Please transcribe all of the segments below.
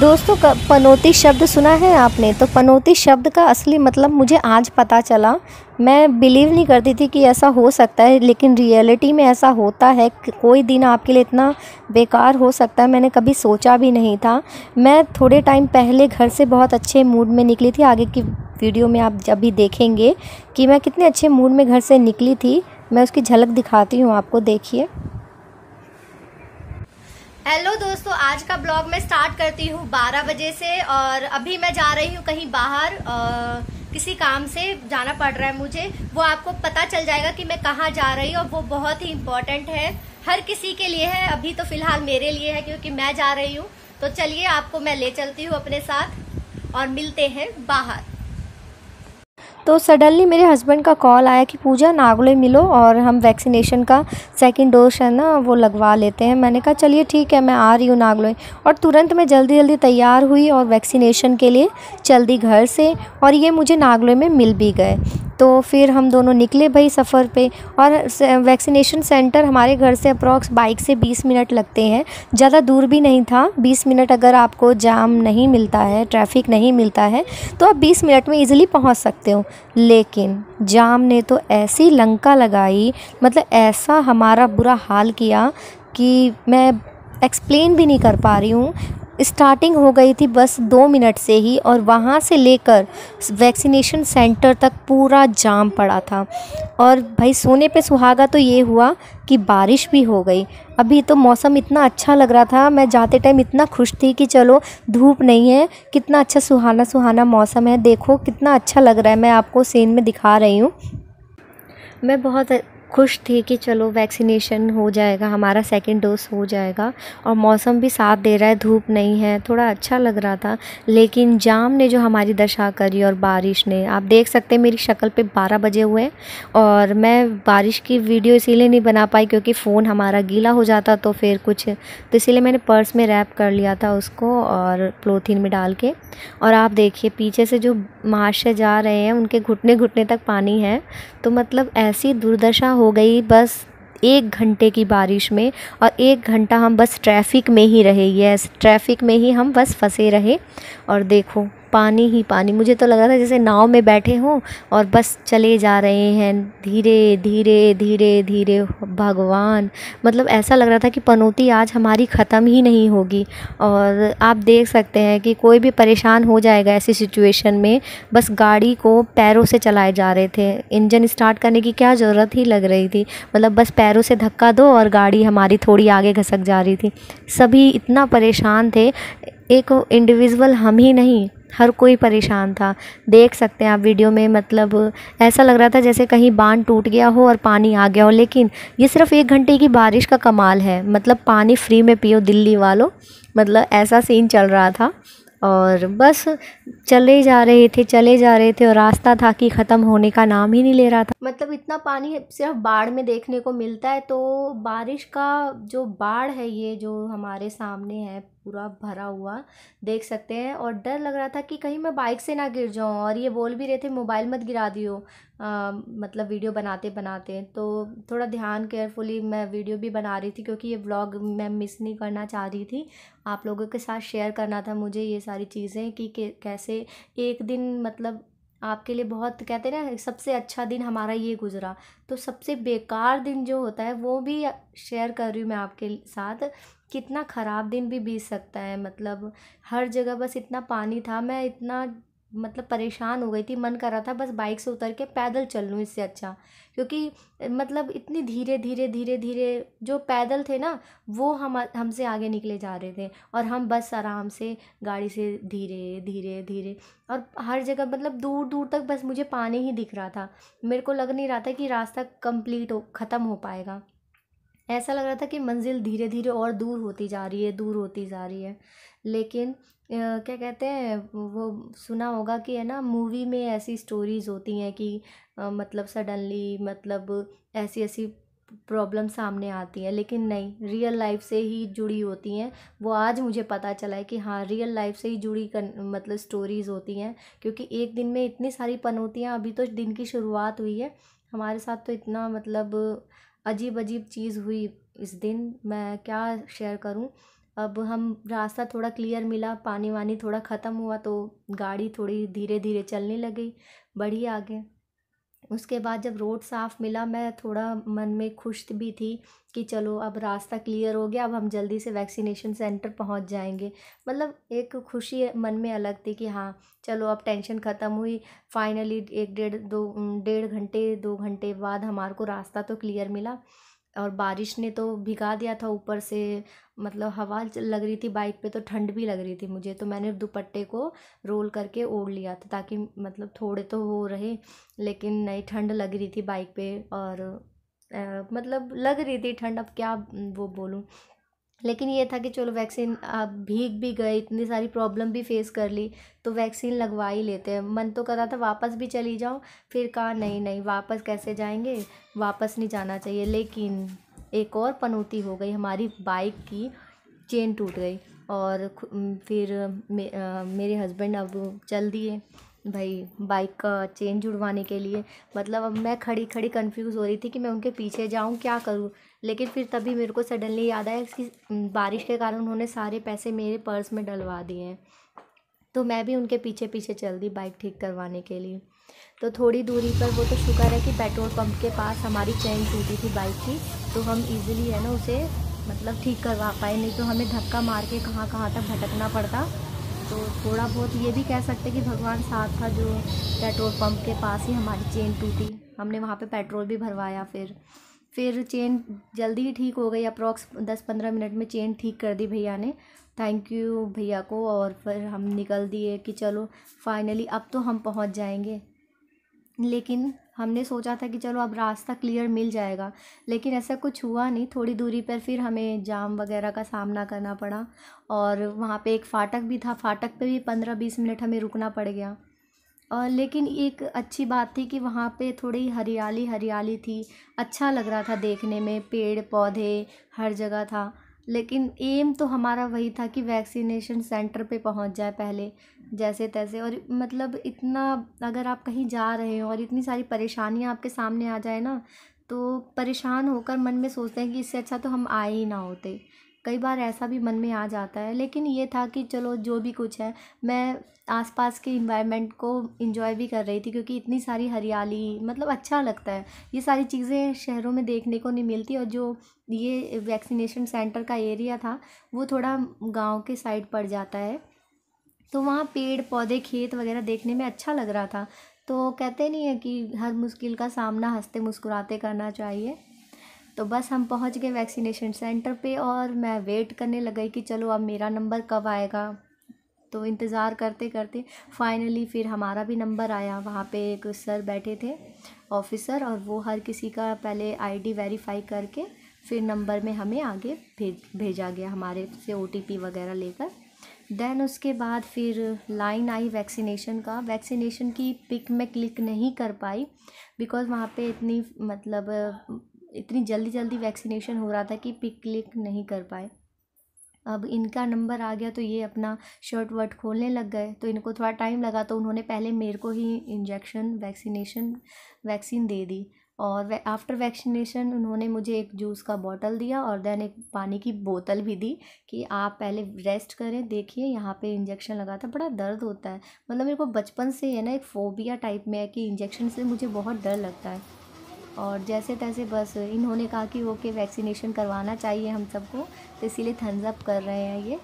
दोस्तों पनौती शब्द सुना है आपने तो पनौती शब्द का असली मतलब मुझे आज पता चला मैं बिलीव नहीं करती थी कि ऐसा हो सकता है लेकिन रियलिटी में ऐसा होता है कोई दिन आपके लिए इतना बेकार हो सकता है मैंने कभी सोचा भी नहीं था मैं थोड़े टाइम पहले घर से बहुत अच्छे मूड में निकली थी आगे की वीडियो में आप जब भी देखेंगे कि मैं कितने अच्छे मूड में घर से निकली थी मैं उसकी झलक दिखाती हूँ आपको देखिए हेलो दोस्तों आज का ब्लॉग मैं स्टार्ट करती हूँ 12 बजे से और अभी मैं जा रही हूँ कहीं बाहर आ, किसी काम से जाना पड़ रहा है मुझे वो आपको पता चल जाएगा कि मैं कहाँ जा रही हूँ और वो बहुत ही इम्पोर्टेंट है हर किसी के लिए है अभी तो फिलहाल मेरे लिए है क्योंकि मैं जा रही हूँ तो चलिए आपको मैं ले चलती हूँ अपने साथ और मिलते हैं बाहर तो सडनली मेरे हस्बैंड का कॉल आया कि पूजा नागले मिलो और हम वैक्सीनेशन का सेकेंड डोज है ना वो लगवा लेते हैं मैंने कहा चलिए ठीक है मैं आ रही हूँ नागलोई और तुरंत मैं जल्दी जल्दी तैयार हुई और वैक्सीनेशन के लिए चल दी घर से और ये मुझे नागलोए में मिल भी गए तो फिर हम दोनों निकले भाई सफ़र पे और वैक्सीनेशन सेंटर हमारे घर से अप्रॉक्स बाइक से 20 मिनट लगते हैं ज़्यादा दूर भी नहीं था 20 मिनट अगर आपको जाम नहीं मिलता है ट्रैफिक नहीं मिलता है तो आप 20 मिनट में इजीली पहुंच सकते हो लेकिन जाम ने तो ऐसी लंका लगाई मतलब ऐसा हमारा बुरा हाल किया कि मैं एक्सप्लेन भी नहीं कर पा रही हूँ स्टार्टिंग हो गई थी बस दो मिनट से ही और वहाँ से लेकर वैक्सीनेशन सेंटर तक पूरा जाम पड़ा था और भाई सोने पे सुहागा तो ये हुआ कि बारिश भी हो गई अभी तो मौसम इतना अच्छा लग रहा था मैं जाते टाइम इतना खुश थी कि चलो धूप नहीं है कितना अच्छा सुहाना सुहाना मौसम है देखो कितना अच्छा लग रहा है मैं आपको सीन में दिखा रही हूँ मैं बहुत खुश थे कि चलो वैक्सीनेशन हो जाएगा हमारा सेकेंड डोज हो जाएगा और मौसम भी साथ दे रहा है धूप नहीं है थोड़ा अच्छा लग रहा था लेकिन जाम ने जो हमारी दशा करी और बारिश ने आप देख सकते हैं मेरी शक्ल पे 12 बजे हुए और मैं बारिश की वीडियो इसीलिए नहीं बना पाई क्योंकि फ़ोन हमारा गीला हो जाता तो फिर कुछ तो इसीलिए मैंने पर्स में रैप कर लिया था उसको और प्लोथीन में डाल के और आप देखिए पीछे से जो महाशय जा रहे हैं उनके घुटने घुटने तक पानी है तो मतलब ऐसी दुर्दशा हो गई बस एक घंटे की बारिश में और एक घंटा हम बस ट्रैफ़िक में ही रहे यस ट्रैफ़िक में ही हम बस फंसे रहे और देखो पानी ही पानी मुझे तो लग रहा था जैसे नाव में बैठे हों और बस चले जा रहे हैं धीरे धीरे धीरे धीरे भगवान मतलब ऐसा लग रहा था कि पनौती आज हमारी ख़त्म ही नहीं होगी और आप देख सकते हैं कि कोई भी परेशान हो जाएगा ऐसी सिचुएशन में बस गाड़ी को पैरों से चलाए जा रहे थे इंजन स्टार्ट करने की क्या ज़रूरत ही लग रही थी मतलब बस पैरों से धक्का दो और गाड़ी हमारी थोड़ी आगे घसक जा रही थी सभी इतना परेशान थे एक इंडिविजुअल हम ही नहीं हर कोई परेशान था देख सकते हैं आप वीडियो में मतलब ऐसा लग रहा था जैसे कहीं बांध टूट गया हो और पानी आ गया हो लेकिन ये सिर्फ़ एक घंटे की बारिश का कमाल है मतलब पानी फ्री में पियो दिल्ली वालों मतलब ऐसा सीन चल रहा था और बस चले जा रहे थे चले जा रहे थे और रास्ता था कि ख़त्म होने का नाम ही नहीं ले रहा था मतलब इतना पानी सिर्फ बाढ़ में देखने को मिलता है तो बारिश का जो बाढ़ है ये जो हमारे सामने है पूरा भरा हुआ देख सकते हैं और डर लग रहा था कि कहीं मैं बाइक से ना गिर जाऊँ और ये बोल भी रहे थे मोबाइल मत गिरा दियो मतलब वीडियो बनाते बनाते तो थोड़ा ध्यान केयरफुली मैं वीडियो भी बना रही थी क्योंकि ये ब्लॉग मैं मिस नहीं करना चाह रही थी आप लोगों के साथ शेयर करना था मुझे ये सारी चीज़ें कि कैसे एक दिन मतलब आपके लिए बहुत कहते हैं ना सबसे अच्छा दिन हमारा ये गुज़रा तो सबसे बेकार दिन जो होता है वो भी शेयर कर रही हूँ मैं आपके साथ कितना ख़राब दिन भी बीत सकता है मतलब हर जगह बस इतना पानी था मैं इतना मतलब परेशान हो गई थी मन कर रहा था बस बाइक से उतर के पैदल चल लूँ इससे अच्छा क्योंकि मतलब इतनी धीरे धीरे धीरे धीरे जो पैदल थे ना वो हम हमसे आगे निकले जा रहे थे और हम बस आराम से गाड़ी से धीरे धीरे धीरे और हर जगह मतलब दूर दूर तक बस मुझे पानी ही दिख रहा था मेरे को लग नहीं रहा था कि रास्ता कंप्लीट हो ख़त्म हो पाएगा ऐसा लग रहा था कि मंजिल धीरे धीरे और दूर होती जा रही है दूर होती जा रही है लेकिन क्या कहते हैं वो सुना होगा कि है ना मूवी में ऐसी स्टोरीज़ होती हैं कि मतलब सडनली मतलब ऐसी ऐसी प्रॉब्लम सामने आती है लेकिन नहीं रियल लाइफ से ही जुड़ी होती हैं वो आज मुझे पता चला है कि हाँ रियल लाइफ से ही जुड़ी कर, मतलब स्टोरीज़ होती हैं क्योंकि एक दिन में इतनी सारी पनौतियाँ अभी तो दिन की शुरुआत हुई है हमारे साथ तो इतना मतलब अजीब अजीब चीज़ हुई इस दिन मैं क्या शेयर करूँ अब हम रास्ता थोड़ा क्लियर मिला पानी वानी थोड़ा ख़त्म हुआ तो गाड़ी थोड़ी धीरे धीरे चलने लगी बढ़ी आगे उसके बाद जब रोड साफ़ मिला मैं थोड़ा मन में खुश भी थी कि चलो अब रास्ता क्लियर हो गया अब हम जल्दी से वैक्सीनेशन सेंटर पहुंच जाएंगे मतलब एक खुशी मन में अलग थी कि हाँ चलो अब टेंशन ख़त्म हुई फाइनली एक डेढ़ दो डेढ़ घंटे दो घंटे बाद हमारे को रास्ता तो क्लियर मिला और बारिश ने तो भिगा दिया था ऊपर से मतलब हवा लग रही थी बाइक पे तो ठंड भी लग रही थी मुझे तो मैंने दुपट्टे को रोल करके ओढ़ लिया था ताकि मतलब थोड़े तो वो रहे लेकिन नहीं ठंड लग रही थी बाइक पे और आ, मतलब लग रही थी ठंड अब क्या वो बोलूँ लेकिन ये था कि चलो वैक्सीन अब भीग भी गए इतनी सारी प्रॉब्लम भी फेस कर ली तो वैक्सीन लगवा ही लेते हैं मन तो कर रहा था वापस भी चली जाऊँ फिर कहा नहीं नहीं वापस कैसे जाएंगे वापस नहीं जाना चाहिए लेकिन एक और पनौती हो गई हमारी बाइक की चेन टूट गई और फिर मे, आ, मेरे हस्बैंड अब चल दिए भाई बाइक का चेन जुड़वाने के लिए मतलब अब मैं खड़ी खड़ी कंफ्यूज हो रही थी कि मैं उनके पीछे जाऊं क्या करूं लेकिन फिर तभी मेरे को सडनली याद आया कि बारिश के कारण उन्होंने सारे पैसे मेरे पर्स में डलवा दिए हैं तो मैं भी उनके पीछे पीछे चल दी बाइक ठीक करवाने के लिए तो थोड़ी दूरी पर वो तो शुक्र है कि पेट्रोल पम्प के पास हमारी चेन टूटी थी बाइक की तो हम ईजिली है ना उसे मतलब ठीक करवा पाए नहीं तो हमें धक्का मार के कहाँ कहाँ तक भटकना पड़ता तो थोड़ा बहुत ये भी कह सकते कि भगवान साथ था जो पेट्रोल पंप के पास ही हमारी चेन टूटी हमने वहाँ पे पेट्रोल भी भरवाया फिर फिर चेन जल्दी ही ठीक हो गई अप्रॉक्स दस पंद्रह मिनट में चेन ठीक कर दी भैया ने थैंक यू भैया को और फिर हम निकल दिए कि चलो फाइनली अब तो हम पहुँच जाएंगे लेकिन हमने सोचा था कि चलो अब रास्ता क्लियर मिल जाएगा लेकिन ऐसा कुछ हुआ नहीं थोड़ी दूरी पर फिर हमें जाम वगैरह का सामना करना पड़ा और वहाँ पे एक फाटक भी था फाटक पे भी पंद्रह बीस मिनट हमें रुकना पड़ गया और लेकिन एक अच्छी बात थी कि वहाँ पे थोड़ी हरियाली हरियाली थी अच्छा लग रहा था देखने में पेड़ पौधे हर जगह था लेकिन एम तो हमारा वही था कि वैक्सीनेशन सेंटर पे पहुंच जाए पहले जैसे तैसे और मतलब इतना अगर आप कहीं जा रहे हो और इतनी सारी परेशानियां आपके सामने आ जाए ना तो परेशान होकर मन में सोचते हैं कि इससे अच्छा तो हम आए ही ना होते कई बार ऐसा भी मन में आ जाता है लेकिन ये था कि चलो जो भी कुछ है मैं आसपास के इन्वायरमेंट को इंजॉय भी कर रही थी क्योंकि इतनी सारी हरियाली मतलब अच्छा लगता है ये सारी चीज़ें शहरों में देखने को नहीं मिलती और जो ये वैक्सीनेशन सेंटर का एरिया था वो थोड़ा गाँव के साइड पड़ जाता है तो वहाँ पेड़ पौधे खेत वगैरह देखने में अच्छा लग रहा था तो कहते नहीं है कि हर मुश्किल का सामना हंसते मुस्कुराते करना चाहिए तो बस हम पहुंच गए वैक्सीनेशन सेंटर पे और मैं वेट करने लग गई कि चलो अब मेरा नंबर कब आएगा तो इंतज़ार करते करते फाइनली फिर हमारा भी नंबर आया वहाँ पे एक सर बैठे थे ऑफिसर और वो हर किसी का पहले आईडी वेरीफाई करके फिर नंबर में हमें आगे भेज भेजा गया हमारे से ओ वगैरह लेकर देन उसके बाद फिर लाइन आई वैक्सीनेशन का वैक्सीनेशन की पिक मैं क्लिक नहीं कर पाई बिकॉज़ वहाँ पे इतनी मतलब इतनी जल्दी जल्दी वैक्सीनेशन हो रहा था कि पिक क्लिक नहीं कर पाए अब इनका नंबर आ गया तो ये अपना शर्ट वर्ट खोलने लग गए तो इनको थोड़ा टाइम लगा तो उन्होंने पहले मेरे को ही इंजेक्शन वैक्सीनेशन वैक्सीन दे दी और आफ्टर वैक्सीनेशन उन्होंने मुझे एक जूस का बॉटल दिया और देन एक पानी की बोतल भी दी कि आप पहले रेस्ट करें देखिए यहाँ पे इंजेक्शन लगा था बड़ा दर्द होता है मतलब मेरे को बचपन से है ना एक फ़ोबिया टाइप में है कि इंजेक्शन से मुझे बहुत डर लगता है और जैसे तैसे बस इन्होंने कहा कि ओके वैक्सीनेशन करवाना चाहिए हम सबको तो इसीलिए थम्सअप कर रहे हैं ये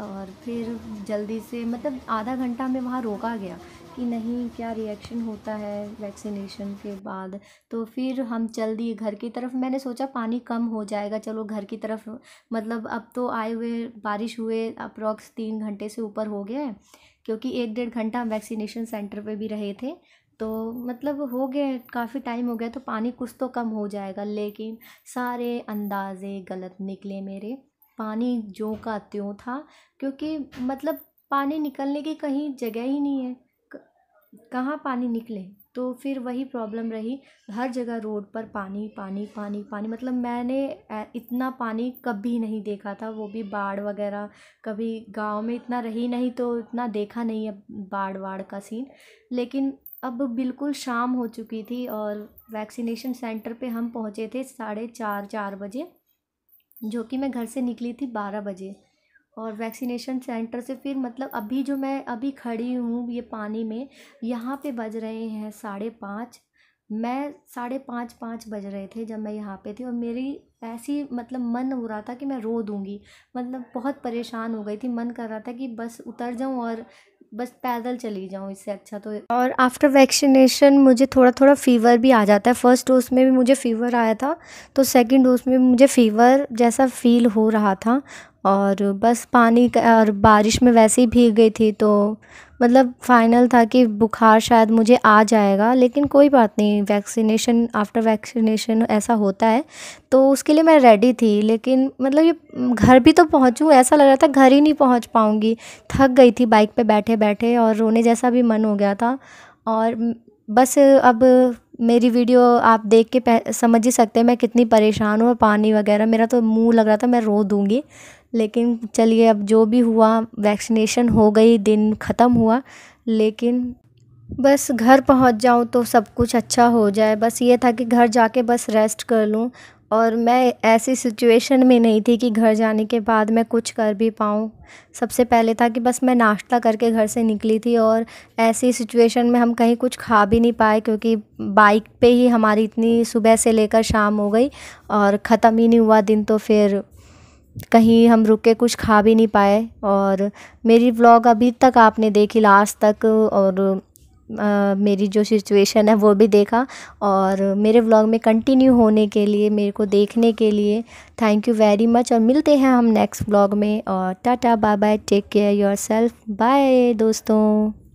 और फिर जल्दी से मतलब आधा घंटा में वहाँ रोका गया कि नहीं क्या रिएक्शन होता है वैक्सीनेशन के बाद तो फिर हम चल दिए घर की तरफ मैंने सोचा पानी कम हो जाएगा चलो घर की तरफ मतलब अब तो आए हुए बारिश हुए अप्रॉक्स तीन घंटे से ऊपर हो गया है क्योंकि एक डेढ़ घंटा हम वैक्सीनेशन सेंटर पे भी रहे थे तो मतलब हो गए काफ़ी टाइम हो गया तो पानी कुछ तो कम हो जाएगा लेकिन सारे अंदाज़े गलत निकले मेरे पानी ज्यों का त्यों था क्योंकि मतलब पानी निकलने की कहीं जगह ही नहीं है कहाँ पानी निकले तो फिर वही प्रॉब्लम रही हर जगह रोड पर पानी पानी पानी पानी मतलब मैंने इतना पानी कभी नहीं देखा था वो भी बाढ़ वगैरह कभी गांव में इतना रही नहीं तो इतना देखा नहीं है बाढ़ वाड़ का सीन लेकिन अब बिल्कुल शाम हो चुकी थी और वैक्सीनेशन सेंटर पे हम पहुँचे थे साढ़े चार चार बजे जो कि मैं घर से निकली थी बारह बजे और वैक्सीनेशन सेंटर से फिर मतलब अभी जो मैं अभी खड़ी हूँ ये पानी में यहाँ पे बज रहे हैं साढ़े पाँच मैं साढ़े पाँच पाँच बज रहे थे जब मैं यहाँ पे थी और मेरी ऐसी मतलब मन हो रहा था कि मैं रो दूँगी मतलब बहुत परेशान हो गई थी मन कर रहा था कि बस उतर जाऊँ और बस पैदल चली जाऊँ इससे अच्छा तो और आफ्टर वैक्सीनेशन मुझे थोड़ा थोड़ा फ़ीवर भी आ जाता है फर्स्ट डोज में भी मुझे फ़ीवर आया था तो सेकंड डोज में मुझे फ़ीवर जैसा फील हो रहा था और बस पानी और बारिश में वैसे ही भीग गई थी तो मतलब फ़ाइनल था कि बुखार शायद मुझे आ जाएगा लेकिन कोई बात नहीं वैक्सीनेशन आफ्टर वैक्सीनेशन ऐसा होता है तो उसके लिए मैं रेडी थी लेकिन मतलब ये घर भी तो पहुंचूं ऐसा लग रहा था घर ही नहीं पहुंच पाऊँगी थक गई थी बाइक पे बैठे बैठे और रोने जैसा भी मन हो गया था और बस अब मेरी वीडियो आप देख के समझ ही सकते हैं मैं कितनी परेशान हूँ और पानी वगैरह मेरा तो मुँह लग रहा था मैं रो दूँगी लेकिन चलिए अब जो भी हुआ वैक्सीनेशन हो गई दिन ख़त्म हुआ लेकिन बस घर पहुंच जाऊं तो सब कुछ अच्छा हो जाए बस ये था कि घर जाके बस रेस्ट कर लूं और मैं ऐसी सिचुएशन में नहीं थी कि घर जाने के बाद मैं कुछ कर भी पाऊँ सबसे पहले था कि बस मैं नाश्ता करके घर से निकली थी और ऐसी सिचुएशन में हम कहीं कुछ खा भी नहीं पाए क्योंकि बाइक पे ही हमारी इतनी सुबह से लेकर शाम हो गई और ख़त्म ही नहीं हुआ दिन तो फिर कहीं हम रुक के कुछ खा भी नहीं पाए और मेरी व्लॉग अभी तक आपने देखी लास्ट तक और आ, मेरी जो सिचुएशन है वो भी देखा और मेरे व्लॉग में कंटिन्यू होने के लिए मेरे को देखने के लिए थैंक यू वेरी मच और मिलते हैं हम नेक्स्ट व्लॉग में और tata bye bye take care yourself bye दोस्तों